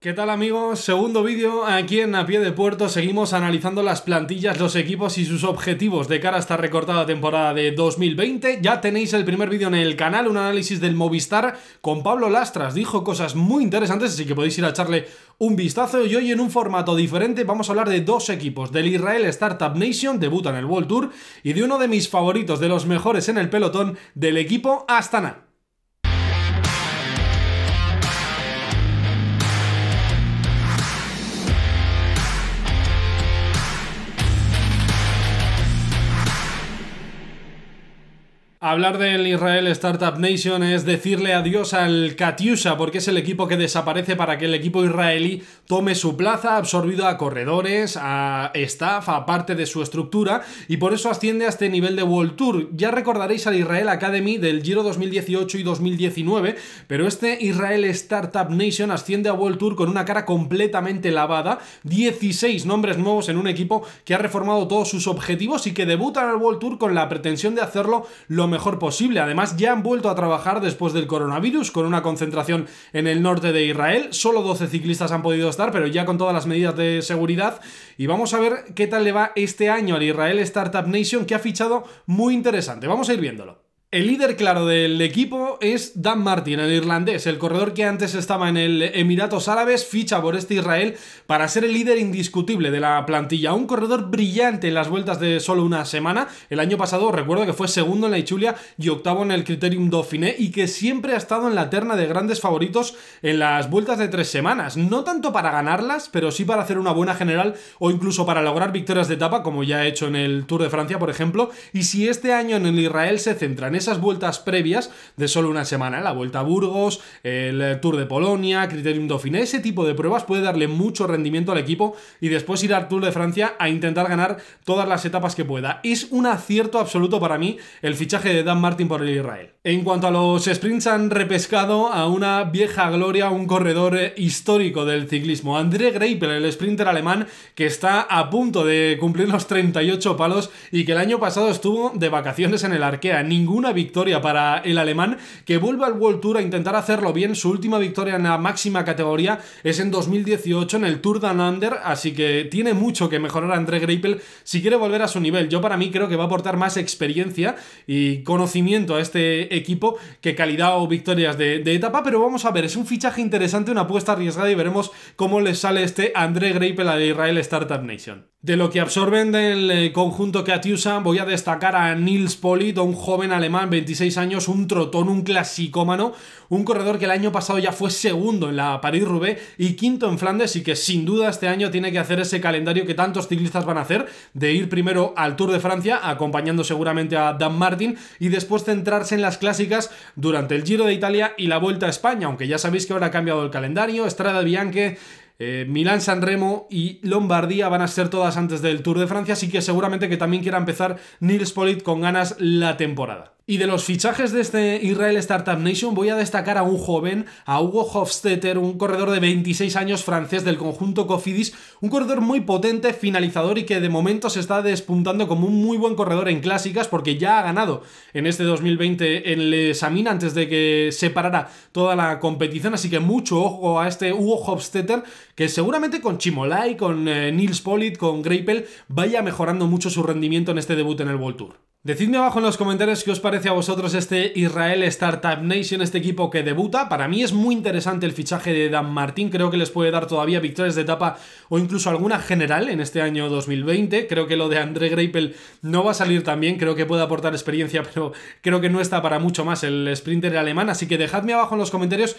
¿Qué tal amigos? Segundo vídeo aquí en A Pie de Puerto. Seguimos analizando las plantillas, los equipos y sus objetivos de cara a esta recortada temporada de 2020. Ya tenéis el primer vídeo en el canal, un análisis del Movistar con Pablo Lastras. Dijo cosas muy interesantes, así que podéis ir a echarle un vistazo. Y hoy en un formato diferente vamos a hablar de dos equipos, del Israel Startup Nation, debuta en el World Tour, y de uno de mis favoritos, de los mejores en el pelotón, del equipo Astana. Hablar del Israel Startup Nation es decirle adiós al Katyusha, porque es el equipo que desaparece para que el equipo israelí tome su plaza, absorbido a corredores, a staff, a parte de su estructura, y por eso asciende a este nivel de World Tour. Ya recordaréis al Israel Academy del Giro 2018 y 2019, pero este Israel Startup Nation asciende a World Tour con una cara completamente lavada, 16 nombres nuevos en un equipo que ha reformado todos sus objetivos y que debutan al World Tour con la pretensión de hacerlo lo mejor posible. Además, ya han vuelto a trabajar después del coronavirus con una concentración en el norte de Israel. Solo 12 ciclistas han podido estar, pero ya con todas las medidas de seguridad. Y vamos a ver qué tal le va este año al Israel Startup Nation, que ha fichado muy interesante. Vamos a ir viéndolo. El líder claro del equipo es Dan Martin, el irlandés, el corredor que antes estaba en el Emiratos Árabes, ficha por este Israel para ser el líder indiscutible de la plantilla. Un corredor brillante en las vueltas de solo una semana. El año pasado recuerdo que fue segundo en la Ichulia y octavo en el Criterium Dauphiné y que siempre ha estado en la terna de grandes favoritos en las vueltas de tres semanas. No tanto para ganarlas, pero sí para hacer una buena general o incluso para lograr victorias de etapa, como ya ha hecho en el Tour de Francia, por ejemplo. Y si este año en el Israel se centra en esas vueltas previas de solo una semana, ¿eh? la Vuelta a Burgos, el eh, Tour de Polonia, Criterium Dauphine, ese tipo de pruebas puede darle mucho rendimiento al equipo y después ir al Tour de Francia a intentar ganar todas las etapas que pueda. Es un acierto absoluto para mí el fichaje de Dan Martin por el Israel. En cuanto a los sprints han repescado a una vieja gloria, un corredor eh, histórico del ciclismo, André Greipel, el sprinter alemán que está a punto de cumplir los 38 palos y que el año pasado estuvo de vacaciones en el Arkea. Ninguna victoria para el alemán que vuelve al World Tour a intentar hacerlo bien. Su última victoria en la máxima categoría es en 2018 en el Tour Down Under, así que tiene mucho que mejorar André Greipel si quiere volver a su nivel. Yo para mí creo que va a aportar más experiencia y conocimiento a este equipo que calidad o victorias de, etapa, pero vamos a ver, es un fichaje interesante, una apuesta arriesgada y veremos cómo le sale este André Greipel a Israel Startup Nation. De lo que absorben del eh, conjunto que atiusan, voy a destacar a Nils Polito un joven alemán, 26 años, un trotón, un clasicómano, un corredor que el año pasado ya fue segundo en la París-Roubaix y quinto en Flandes y que sin duda este año tiene que hacer ese calendario que tantos ciclistas van a hacer, de ir primero al Tour de Francia, acompañando seguramente a Dan Martin, y después centrarse en las clásicas durante el Giro de Italia y la Vuelta a España, aunque ya sabéis que ahora ha cambiado el calendario, Estrada Bianche eh, Milán, San Remo y Lombardía van a ser todas antes del Tour de Francia, así que seguramente que también quiera empezar Nils Politt con ganas la temporada. Y de los fichajes de este Israel Startup Nation voy a destacar a un joven, a Hugo Hofstetter, un corredor de 26 años francés del conjunto Cofidis, un corredor muy potente, finalizador y que de momento se está despuntando como un muy buen corredor en clásicas porque ya ha ganado en este 2020 en samina antes de que se parara toda la competición, así que mucho ojo a este Hugo Hofstetter que seguramente con Chimolai, con eh, Nils Polit, con Greipel vaya mejorando mucho su rendimiento en este debut en el World Tour. Decidme abajo en los comentarios qué os parece a vosotros este Israel Startup Nation, este equipo que debuta. Para mí es muy interesante el fichaje de Dan Martín, creo que les puede dar todavía victorias de etapa o incluso alguna general en este año 2020. Creo que lo de André Greipel no va a salir tan bien, creo que puede aportar experiencia, pero creo que no está para mucho más el sprinter alemán. Así que dejadme abajo en los comentarios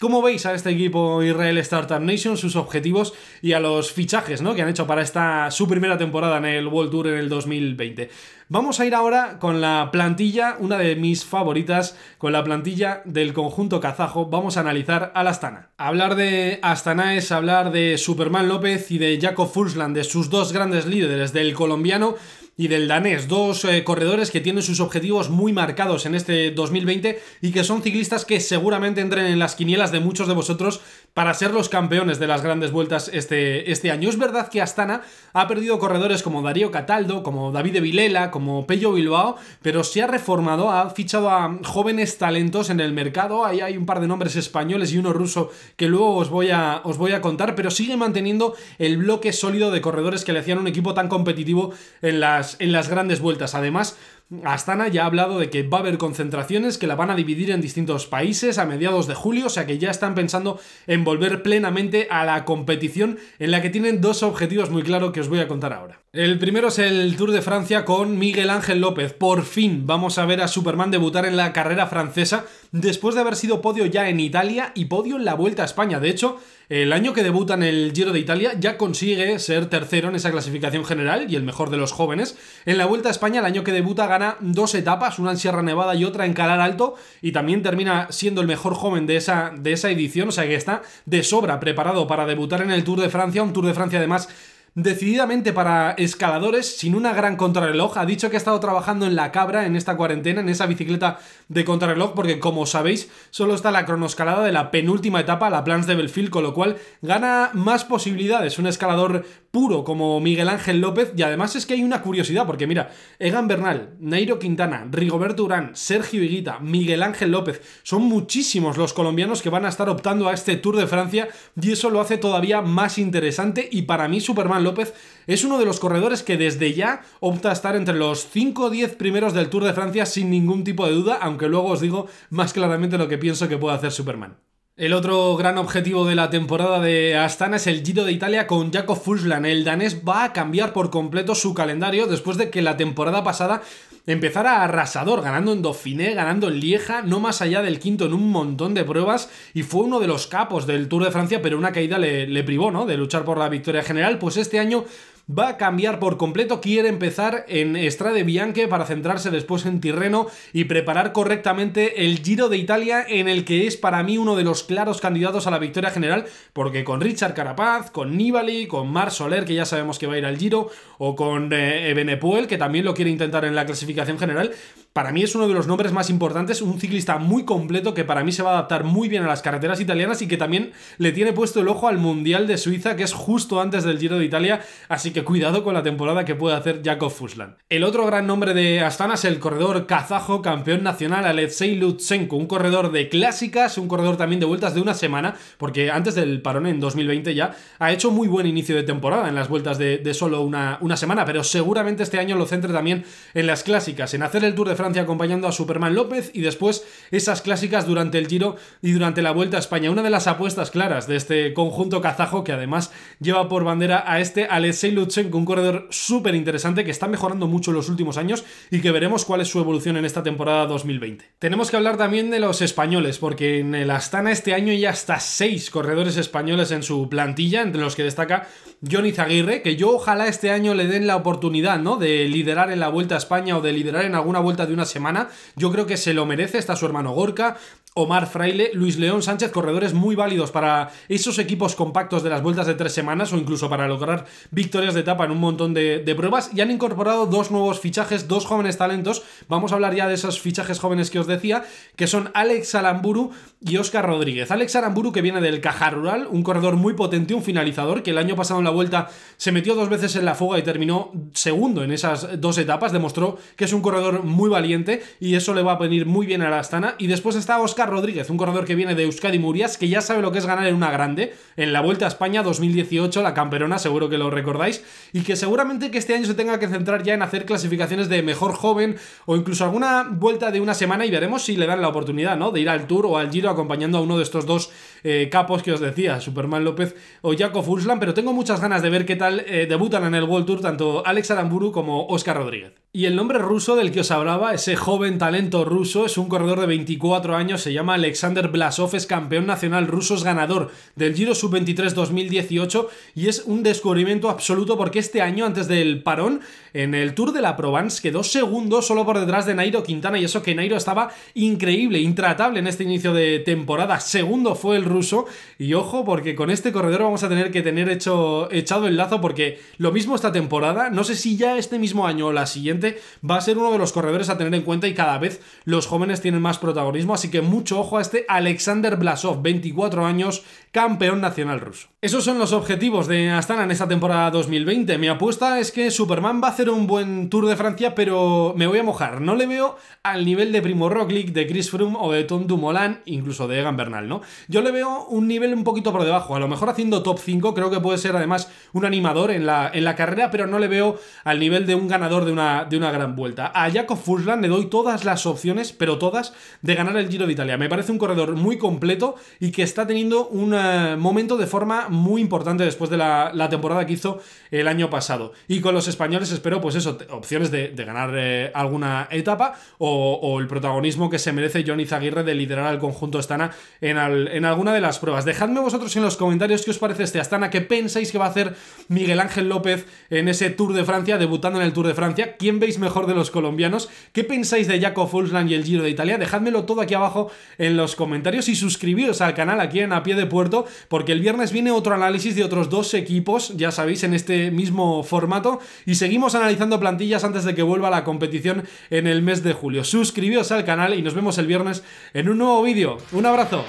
¿Cómo veis a este equipo Israel Startup Nation, sus objetivos y a los fichajes ¿no? que han hecho para esta su primera temporada en el World Tour en el 2020? Vamos a ir ahora con la plantilla, una de mis favoritas, con la plantilla del conjunto kazajo. Vamos a analizar al Astana. Hablar de Astana es hablar de Superman López y de Jacob Fursland, de sus dos grandes líderes, del colombiano y del danés, dos eh, corredores que tienen sus objetivos muy marcados en este 2020 y que son ciclistas que seguramente entren en las quinielas de muchos de vosotros para ser los campeones de las grandes vueltas este, este año. Es verdad que Astana ha perdido corredores como Darío Cataldo, como David Vilela, como Pello Bilbao, pero se ha reformado, ha fichado a jóvenes talentos en el mercado, ahí hay un par de nombres españoles y uno ruso que luego os voy a, os voy a contar, pero sigue manteniendo el bloque sólido de corredores que le hacían un equipo tan competitivo en la en las grandes vueltas. Además, Astana ya ha hablado de que va a haber concentraciones que la van a dividir en distintos países a mediados de julio, o sea que ya están pensando en volver plenamente a la competición en la que tienen dos objetivos muy claros que os voy a contar ahora. El primero es el Tour de Francia con Miguel Ángel López. Por fin vamos a ver a Superman debutar en la carrera francesa después de haber sido podio ya en Italia y podio en la Vuelta a España. De hecho, el año que debuta en el Giro de Italia ya consigue ser tercero en esa clasificación general y el mejor de los jóvenes. En la Vuelta a España, el año que debuta dos etapas, una en Sierra Nevada y otra en Calar Alto, y también termina siendo el mejor joven de esa, de esa edición, o sea que está de sobra preparado para debutar en el Tour de Francia, un Tour de Francia además decididamente para escaladores, sin una gran contrarreloj. Ha dicho que ha estado trabajando en la cabra en esta cuarentena, en esa bicicleta de contrarreloj, porque como sabéis, solo está la cronoscalada de la penúltima etapa, la Plans de Belfield, con lo cual gana más posibilidades un escalador puro como Miguel Ángel López. Y además es que hay una curiosidad, porque mira, Egan Bernal, Nairo Quintana, Rigoberto Urán, Sergio Higuita, Miguel Ángel López, son muchísimos los colombianos que van a estar optando a este Tour de Francia y eso lo hace todavía más interesante y para mí Superman López es uno de los corredores que desde ya opta a estar entre los 5 o 10 primeros del Tour de Francia sin ningún tipo de duda, aunque luego os digo más claramente lo que pienso que puede hacer Superman. El otro gran objetivo de la temporada de Astana es el Giro de Italia con Jakob Fuslan, El danés va a cambiar por completo su calendario después de que la temporada pasada empezara arrasador, ganando en Dauphiné, ganando en Lieja, no más allá del quinto en un montón de pruebas y fue uno de los capos del Tour de Francia, pero una caída le, le privó, ¿no? De luchar por la victoria general. Pues este año va a cambiar por completo, quiere empezar en Strade Bianche para centrarse después en Tirreno y preparar correctamente el Giro de Italia en el que es para mí uno de los claros candidatos a la victoria general, porque con Richard Carapaz, con Nibali, con Mar Soler, que ya sabemos que va a ir al Giro, o con eh, ebene que también lo quiere intentar en la clasificación general, para mí es uno de los nombres más importantes, un ciclista muy completo que para mí se va a adaptar muy bien a las carreteras italianas y que también le tiene puesto el ojo al Mundial de Suiza, que es justo antes del Giro de Italia, así que cuidado con la temporada que puede hacer Jakob Fuslan. El otro gran nombre de Astana es el corredor kazajo campeón nacional Alexei Lutsenko, un corredor de clásicas, un corredor también de vueltas de una semana, porque antes del parón en 2020 ya ha hecho muy buen inicio de temporada en las vueltas de, solo una, semana, pero seguramente este año lo centre también en las clásicas, en hacer el Tour de Francia acompañando a Superman López y después esas clásicas durante el Giro y durante la Vuelta a España. Una de las apuestas claras de este conjunto kazajo que además lleva por bandera a este Alexey Lutsenko con un corredor súper interesante que está mejorando mucho en los últimos años y que veremos cuál es su evolución en esta temporada 2020. Tenemos que hablar también de los españoles, porque en el Astana este año hay hasta seis corredores españoles en su plantilla, entre los que destaca Johnny Zaguirre, que yo ojalá este año le den la oportunidad, ¿no? De liderar en la Vuelta a España o de liderar en alguna vuelta de una semana. Yo creo que se lo merece, está su hermano Gorka, Omar Fraile, Luis León Sánchez, corredores muy válidos para esos equipos compactos de las vueltas de tres semanas o incluso para lograr victorias de etapa en un montón de, pruebas. Y han incorporado dos nuevos fichajes, dos jóvenes talentos. Vamos a hablar ya de esos fichajes jóvenes que os decía, que son Alex Alamburu y Oscar Rodríguez. Alex Alamburu que viene del Caja Rural, un corredor muy potente, un finalizador, que el año pasado en la vuelta se metió dos veces en la fuga y terminó segundo en esas dos etapas. Demostró que es un corredor muy valiente y eso le va a venir muy bien a la Astana. Y después está Oscar Rodríguez, un corredor que viene de Euskadi Murias, que ya sabe lo que es ganar en una grande, en la Vuelta a España 2018, la camperona, seguro que lo recordáis, y que seguramente que este año se tenga que centrar ya en hacer clasificaciones de mejor joven o incluso alguna vuelta de una semana y veremos si le dan la oportunidad, ¿no? De ir al Tour o al Giro acompañando a uno de estos dos eh, capos que os decía, Superman López o Jaco Ursland, pero tengo muchas ganas de ver qué tal eh, debutan en el World Tour tanto Alex Aramburu como Oscar Rodríguez. Y el nombre ruso del que os hablaba, ese joven talento ruso, es un corredor de 24 años, se llama Alexander Blasov, es campeón nacional ruso, es ganador del Giro Sub-23 2018 y es un descubrimiento absoluto porque este año, antes del parón, en el Tour de la Provence quedó segundo solo por detrás de Nairo Quintana y eso que Nairo estaba increíble, intratable en este inicio de temporada. Segundo fue el ruso y ojo porque con este corredor vamos a tener que tener hecho, echado el lazo porque lo mismo esta temporada, no sé si ya este mismo año o la siguiente va a ser uno de los corredores a tener en cuenta y cada vez los jóvenes tienen más protagonismo, así que mucho ojo a este Alexander Blasov, 24 años, campeón nacional ruso. Esos son los objetivos de Astana en esta temporada 2020. Mi apuesta es que Superman va a hacer un buen Tour de Francia, pero me voy a mojar. No le veo al nivel de Primo Roglic, de Chris Froome o de Tom Dumoulin, incluso de Egan Bernal, ¿no? Yo le veo un nivel un poquito por debajo, a lo mejor haciendo top 5, creo que puede ser además un animador en la, en la carrera, pero no le veo al nivel de un ganador de una, una gran vuelta. A Jacob Fursland le doy todas las opciones, pero todas, de ganar el Giro de Italia. Me parece un corredor muy completo y que está teniendo un eh, momento de forma muy importante después de la, temporada que hizo el año pasado. Y con los españoles espero, pues eso, opciones de, ganar eh, alguna etapa o, el protagonismo que se merece Johnny Zaguirre de liderar al conjunto Astana en, en alguna de las pruebas. Dejadme vosotros en los comentarios qué os parece este Astana, qué pensáis que va a hacer Miguel Ángel López en ese Tour de Francia, debutando en el Tour de Francia. ¿Quién veis mejor de los colombianos, qué pensáis de Jaco Fulsland y el Giro de Italia, dejádmelo todo aquí abajo en los comentarios y suscribiros al canal aquí en A Pie de Puerto, porque el viernes viene otro análisis de otros dos equipos, ya sabéis, en este mismo formato, y seguimos analizando plantillas antes de que vuelva la competición en el mes de julio. Suscribiros al canal y nos vemos el viernes en un nuevo vídeo. Un abrazo.